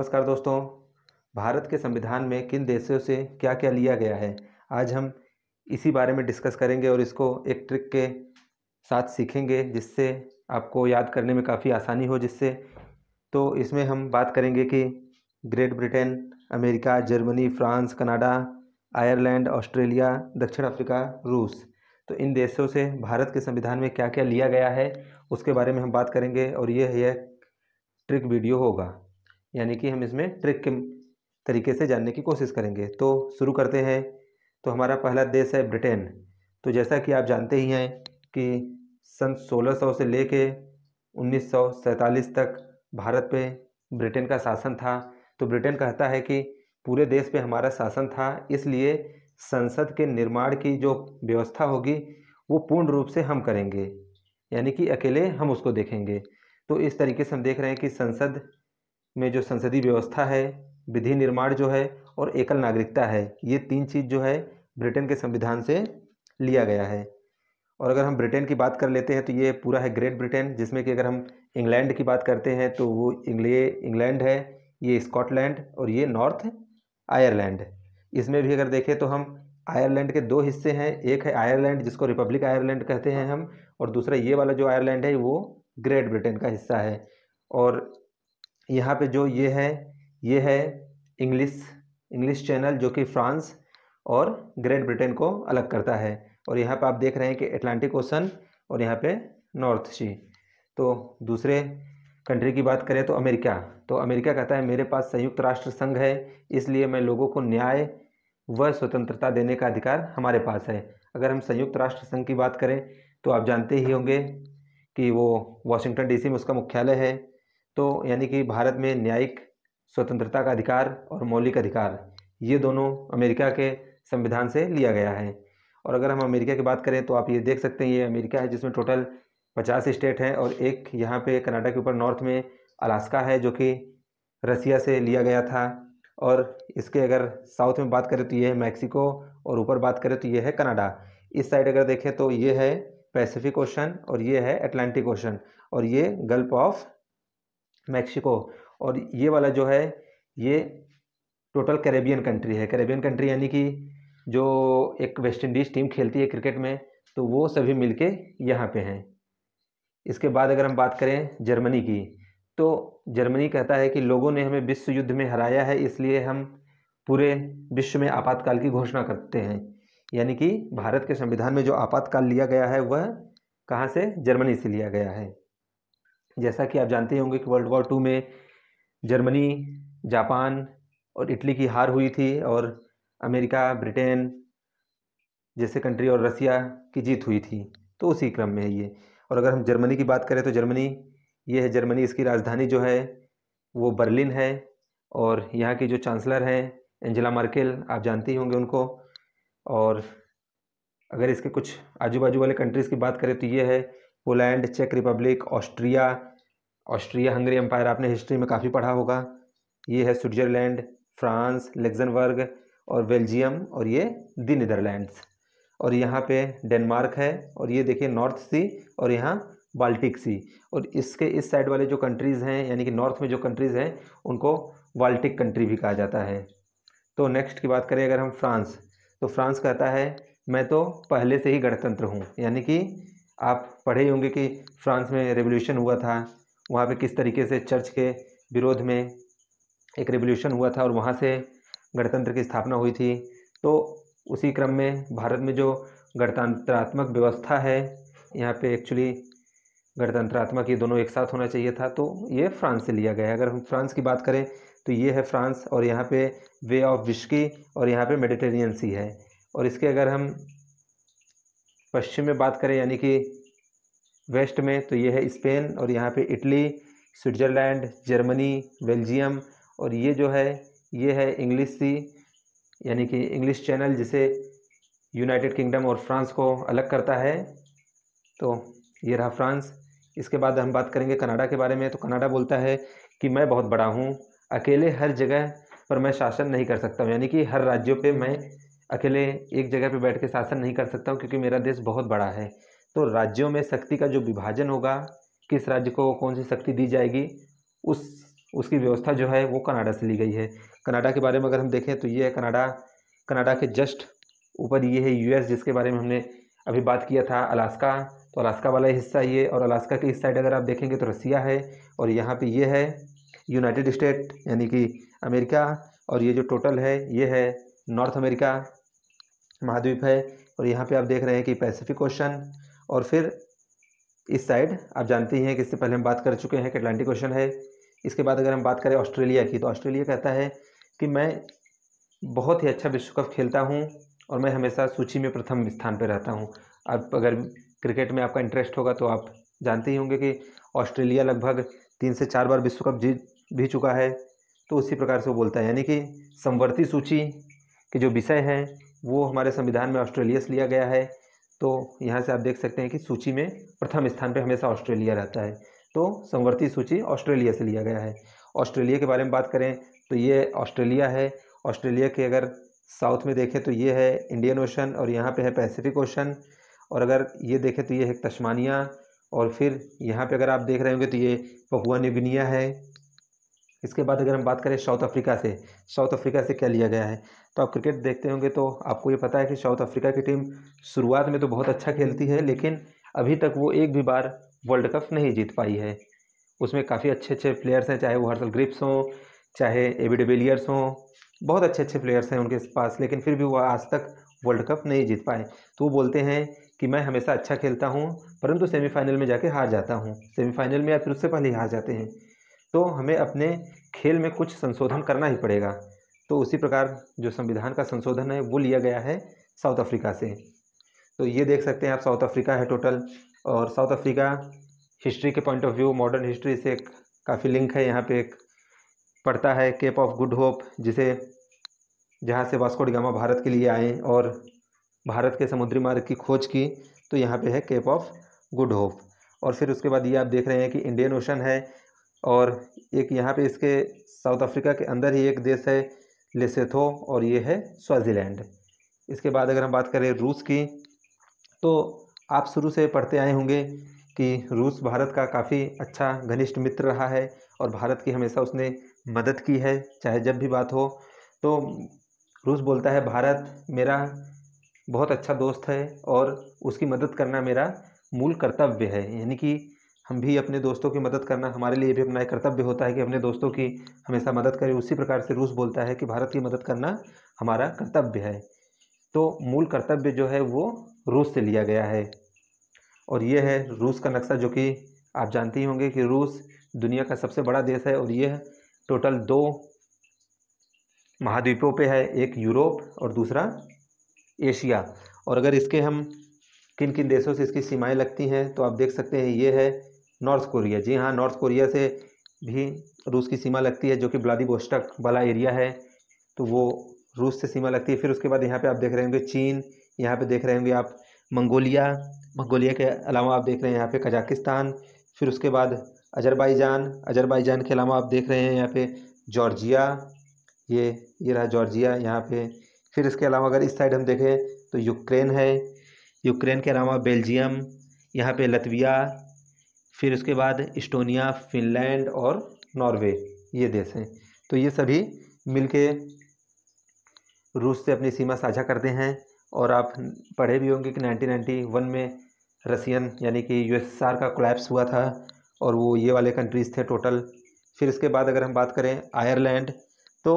नमस्कार दोस्तों भारत के संविधान में किन देशों से क्या क्या लिया गया है आज हम इसी बारे में डिस्कस करेंगे और इसको एक ट्रिक के साथ सीखेंगे जिससे आपको याद करने में काफ़ी आसानी हो जिससे तो इसमें हम बात करेंगे कि Great Britain America Germany France Canada Ireland Australia दक्षिण अफ्रीका रूस तो इन देशों से भारत के संविधान में क्या क्या लिया गया है उसके बारे में हम बात करेंगे और ये है ट्रिक वीडियो होगा यानी कि हम इसमें ट्रिक के तरीके से जानने की कोशिश करेंगे तो शुरू करते हैं तो हमारा पहला देश है ब्रिटेन तो जैसा कि आप जानते ही हैं कि सन 1600 से लेके 1947 तक भारत पे ब्रिटेन का शासन था तो ब्रिटेन कहता है कि पूरे देश पे हमारा शासन था इसलिए संसद के निर्माण की जो व्यवस्था होगी वो पूर्ण रूप से हम करेंगे यानी कि अकेले हम उसको देखेंगे तो इस तरीके से हम देख रहे हैं कि संसद में जो संसदीय व्यवस्था है विधि निर्माण जो है और एकल नागरिकता है ये तीन चीज़ जो है ब्रिटेन के संविधान से लिया गया है और अगर हम ब्रिटेन की बात कर लेते हैं तो ये पूरा है ग्रेट ब्रिटेन जिसमें कि अगर हम इंग्लैंड की बात करते हैं तो वो इंग्ले इंग्लैंड है ये स्कॉटलैंड और ये नॉर्थ आयरलैंड इसमें भी अगर देखें तो हम आयरलैंड के दो हिस्से हैं एक है आयरलैंड जिसको रिपब्लिक आयरलैंड कहते हैं हम और दूसरा ये वाला जो आयरलैंड है वो ग्रेट ब्रिटेन का हिस्सा है और यहाँ पे जो ये है ये है इंग्लिश इंग्लिश चैनल जो कि फ्रांस और ग्रेट ब्रिटेन को अलग करता है और यहाँ पे आप देख रहे हैं कि अटलांटिक ओसन और यहाँ पे नॉर्थ सी तो दूसरे कंट्री की बात करें तो अमेरिका तो अमेरिका कहता है मेरे पास संयुक्त राष्ट्र संघ है इसलिए मैं लोगों को न्याय व स्वतंत्रता देने का अधिकार हमारे पास है अगर हम संयुक्त राष्ट्र संघ की बात करें तो आप जानते ही होंगे कि वो वाशिंगटन डीसी में उसका मुख्यालय है तो यानी कि भारत में न्यायिक स्वतंत्रता का अधिकार और मौलिक अधिकार ये दोनों अमेरिका के संविधान से लिया गया है और अगर हम अमेरिका की बात करें तो आप ये देख सकते हैं ये अमेरिका है जिसमें टोटल पचास स्टेट हैं और एक यहाँ पे कनाडा के ऊपर नॉर्थ में अलास्का है जो कि रसिया से लिया गया था और इसके अगर साउथ में बात करें तो ये है मैक्सिको और ऊपर बात करें तो ये है कनाडा इस साइड अगर देखें तो ये है पैसिफिक ओशन और ये है अटलांटिक ओशन और ये गल्फ ऑफ मैक्सिको और ये वाला जो है ये टोटल कैरेबियन कंट्री है कैरेबियन कंट्री यानी कि जो एक वेस्ट इंडीज़ टीम खेलती है क्रिकेट में तो वो सभी मिलके यहाँ पर हैं इसके बाद अगर हम बात करें जर्मनी की तो जर्मनी कहता है कि लोगों ने हमें विश्व युद्ध में हराया है इसलिए हम पूरे विश्व में आपातकाल की घोषणा करते हैं यानी कि भारत के संविधान में जो आपातकाल लिया गया है वह कहाँ से जर्मनी से लिया गया है जैसा कि आप जानते होंगे कि वर्ल्ड वॉर टू में जर्मनी जापान और इटली की हार हुई थी और अमेरिका ब्रिटेन जैसे कंट्री और रसिया की जीत हुई थी तो उसी क्रम में है ये और अगर हम जर्मनी की बात करें तो जर्मनी ये है जर्मनी इसकी राजधानी जो है वो बर्लिन है और यहाँ की जो चांसलर हैं एंजेला मार्केल आप जानते ही होंगे उनको और अगर इसके कुछ आजू बाजू वाले कंट्रीज़ की बात करें तो ये है पोलैंड चेक Republic Austria Austria Hungary empire आपने हिस्ट्री में काफ़ी पढ़ा होगा ये है स्विट्जरलैंड फ्रांस लेग्जनबर्ग और बेल्जियम और ये दी नीदरलैंड्स और यहाँ पे डेनमार्क है और ये देखिए नॉर्थ सी और यहाँ बाल्टिक सी और इसके इस साइड वाले जो कंट्रीज़ हैं यानी कि नॉर्थ में जो कंट्रीज़ हैं उनको बाल्टिक कंट्री भी कहा जाता है तो नेक्स्ट की बात करें अगर हम फ्रांस तो फ्रांस कहता है मैं तो पहले से ही गणतंत्र हूँ यानी कि आप पढ़े होंगे कि फ्रांस में रेवोल्यूशन हुआ था वहाँ पे किस तरीके से चर्च के विरोध में एक रेवोल्यूशन हुआ था और वहाँ से गणतंत्र की स्थापना हुई थी तो उसी क्रम में भारत में जो गणतंत्रात्मक व्यवस्था है यहाँ पे एक्चुअली गणतंत्रात्मक ये दोनों एक साथ होना चाहिए था तो ये फ्रांस से लिया गया है अगर हम फ्रांस की बात करें तो ये है फ्रांस और यहाँ पे वे ऑफ विश्की और यहाँ पे मेडिटेरियन सी है और इसके अगर हम पश्चिम में बात करें यानी कि वेस्ट में तो ये है स्पेन और यहाँ पे इटली स्विट्ज़रलैंड जर्मनी बेल्जियम और ये जो है ये है इंग्लिश सी यानी कि इंग्लिश चैनल जिसे यूनाइटेड किंगडम और फ्रांस को अलग करता है तो ये रहा फ्रांस इसके बाद हम बात करेंगे कनाडा के बारे में तो कनाडा बोलता है कि मैं बहुत बड़ा हूँ अकेले हर जगह पर मैं शासन नहीं कर सकता यानी कि हर राज्यों पे मैं अकेले एक जगह पे बैठ के शासन नहीं कर सकता हूँ क्योंकि मेरा देश बहुत बड़ा है तो राज्यों में शक्ति का जो विभाजन होगा किस राज्य को कौन सी शक्ति दी जाएगी उस उसकी व्यवस्था जो है वो कनाडा से ली गई है कनाडा के बारे में अगर हम देखें तो ये है कनाडा कनाडा के जस्ट ऊपर ये है यूएस जिसके बारे में हमने अभी बात किया था अलास्का तो अलास्का वाला हिस्सा ये और अलास्का के इस साइड अगर आप देखेंगे तो रसिया है और यहाँ पर ये है यूनाइटेड स्टेट यानी कि अमेरिका और ये जो टोटल है ये है नॉर्थ अमेरिका महाद्वीप है और यहाँ पे आप देख रहे हैं कि पैसिफिक ओशन और फिर इस साइड आप जानते ही हैं कि इससे पहले हम बात कर चुके हैं कि अटलांटिक ओशन है इसके बाद अगर हम बात करें ऑस्ट्रेलिया की तो ऑस्ट्रेलिया कहता है कि मैं बहुत ही अच्छा विश्व कप खेलता हूँ और मैं हमेशा सूची में प्रथम स्थान पर रहता हूँ अब अगर क्रिकेट में आपका इंटरेस्ट होगा तो आप जानते ही होंगे कि ऑस्ट्रेलिया लगभग तीन से चार बार विश्व कप जीत भी चुका है तो उसी प्रकार से वो बोलता है यानी कि समवर्ती सूची के जो विषय हैं वो हमारे संविधान में ऑस्ट्रेलियस लिया गया है तो यहाँ से आप देख सकते हैं कि सूची में प्रथम स्थान पर हमेशा ऑस्ट्रेलिया रहता है तो संवर्ती सूची ऑस्ट्रेलिया से लिया गया है ऑस्ट्रेलिया के बारे में बात करें तो ये ऑस्ट्रेलिया है ऑस्ट्रेलिया के अगर साउथ में देखें तो ये है इंडियन ओशन और यहाँ पे है पैसिफिक ओशन और अगर ये देखें तो ये है तस्मानिया और फिर यहाँ पे अगर आप देख रहे होंगे तो ये पहुआ निगनिया है इसके बाद अगर हम बात करें साउथ अफ्रीका से साउथ अफ्रीका से क्या लिया गया है तो आप क्रिकेट देखते होंगे तो आपको ये पता है कि साउथ अफ्रीका की टीम शुरुआत में तो बहुत अच्छा खेलती है लेकिन अभी तक वो एक भी बार वर्ल्ड कप नहीं जीत पाई है उसमें काफ़ी अच्छे अच्छे प्लेयर्स हैं चाहे वो हर्सल ग्रिप्स हों चाहे ए बी डिविलियर्स हों बहुत अच्छे अच्छे प्लेयर्स हैं उनके पास लेकिन फिर भी वो आज तक वर्ल्ड कप नहीं जीत पाए तो वो बोलते हैं कि मैं हमेशा अच्छा खेलता हूँ परंतु सेमीफाइनल में जाके हार जाता हूँ सेमीफाइनल में या फिर उससे पहले हार जाते हैं तो हमें अपने खेल में कुछ संशोधन करना ही पड़ेगा तो उसी प्रकार जो संविधान का संशोधन है वो लिया गया है साउथ अफ्रीका से तो ये देख सकते हैं आप साउथ अफ्रीका है टोटल और साउथ अफ्रीका हिस्ट्री के point of view modern history से एक काफ़ी लिंक है यहाँ पे एक पड़ता है केप ऑफ गुड होप जिसे जहाँ से वास्कोडिगामा भारत के लिए आए और भारत के समुद्री मार्ग की खोज की तो यहाँ पे है केप ऑफ गुड होप और फिर उसके बाद ये आप देख रहे हैं कि इंडियन ओशन है और एक यहाँ पे इसके साउथ अफ्रीका के अंदर ही एक देश है लेसेथो और ये है स्वाजीलैंड इसके बाद अगर हम बात करें रूस की तो आप शुरू से पढ़ते आए होंगे कि रूस भारत का काफ़ी अच्छा घनिष्ठ मित्र रहा है और भारत की हमेशा उसने मदद की है चाहे जब भी बात हो तो रूस बोलता है भारत मेरा बहुत अच्छा दोस्त है और उसकी मदद करना मेरा मूल कर्तव्य है यानी कि हम भी अपने दोस्तों की मदद करना हमारे लिए भी अपना एक कर्तव्य होता है कि अपने दोस्तों की हमेशा मदद करें उसी प्रकार से रूस बोलता है कि भारत की मदद करना हमारा कर्तव्य है तो मूल कर्तव्य जो है वो रूस से लिया गया है और ये है रूस का नक्शा जो कि आप जानते ही होंगे कि रूस दुनिया का सबसे बड़ा देश है और यह टोटल दो महाद्वीपों पे है एक यूरोप और दूसरा एशिया और अगर इसके हम किन किन देशों से इसकी सीमाएं लगती हैं तो आप देख सकते हैं ये है नॉर्थ कोरिया जी हाँ नॉर्थ कोरिया से भी रूस की सीमा लगती है जो कि व्लादिवोस्टक वाला एरिया है तो वो रूस से सीमा लगती है फिर उसके बाद यहाँ पे आप देख रहे होंगे चीन यहाँ पे देख रहे होंगे आप मंगोलिया मंगोलिया के अलावा आप देख रहे हैं यहाँ पे कजाकिस्तान फिर उसके बाद अजरबैजान अजरबैजान के अलावा आप देख रहे हैं यहाँ पे जॉर्जिया ये ये रहा जॉर्जिया यहाँ पे फिर इसके अलावा अगर इस साइड हम देखें तो यूक्रेन है यूक्रेन के अलावा बेल्जियम यहाँ पे लतविया फिर उसके बाद इस्टोनिया फिनलैंड और नॉर्वे ये देश हैं तो ये सभी मिलके रूस से अपनी सीमा साझा करते हैं और आप पढ़े भी होंगे कि 1991 में रसियन यानी कि यूएसएसआर का कोलैप्स हुआ था और वो ये वाले कंट्रीज़ थे टोटल फिर इसके बाद अगर हम बात करें आयरलैंड तो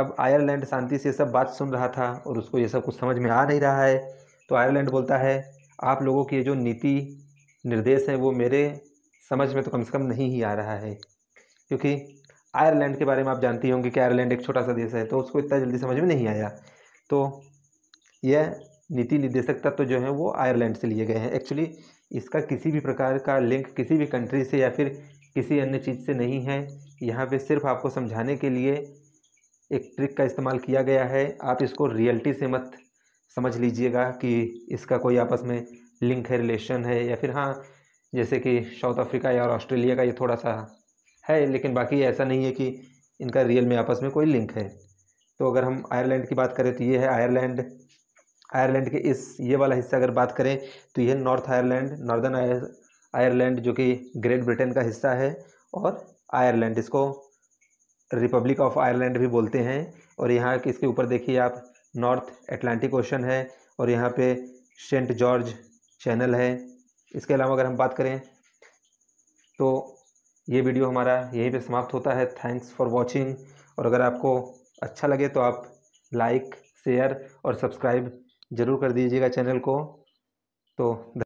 अब आयरलैंड शांति से सब बात सुन रहा था और उसको ये सब कुछ समझ में आ नहीं रहा है तो आयरलैंड बोलता है आप लोगों की जो नीति निर्देश हैं वो मेरे समझ में तो कम से कम नहीं ही आ रहा है क्योंकि आयरलैंड के बारे में आप जानती होंगी कि आयरलैंड एक छोटा सा देश है तो उसको इतना जल्दी समझ में नहीं आया तो यह नीति निर्देशक तत्व तो जो है वो आयरलैंड से लिए गए हैं एक्चुअली इसका किसी भी प्रकार का लिंक किसी भी कंट्री से या फिर किसी अन्य चीज़ से नहीं है यहाँ पे सिर्फ आपको समझाने के लिए एक ट्रिक का इस्तेमाल किया गया है आप इसको रियलिटी से मत समझ लीजिएगा कि इसका कोई आपस में लिंक है रिलेशन है या फिर हाँ जैसे कि साउथ अफ्रीका या ऑस्ट्रेलिया का ये थोड़ा सा है लेकिन बाकी ऐसा नहीं है कि इनका रियल में आपस में कोई लिंक है तो अगर हम आयरलैंड की बात करें तो ये है आयरलैंड आयरलैंड के इस ये वाला हिस्सा अगर बात करें तो यह नॉर्थ आयरलैंड नॉर्दर्न आयरलैंड जो कि ग्रेट ब्रिटेन का हिस्सा है और आयरलैंड इसको रिपब्लिक ऑफ आयरलैंड भी बोलते हैं और यहाँ इसके ऊपर देखिए आप नॉर्थ एटलांटिक ओशन है और यहाँ पे सेंट जॉर्ज चैनल है इसके अलावा अगर हम बात करें तो ये वीडियो हमारा यहीं पे समाप्त होता है थैंक्स फॉर वॉचिंग और अगर आपको अच्छा लगे तो आप लाइक शेयर और सब्सक्राइब ज़रूर कर दीजिएगा चैनल को तो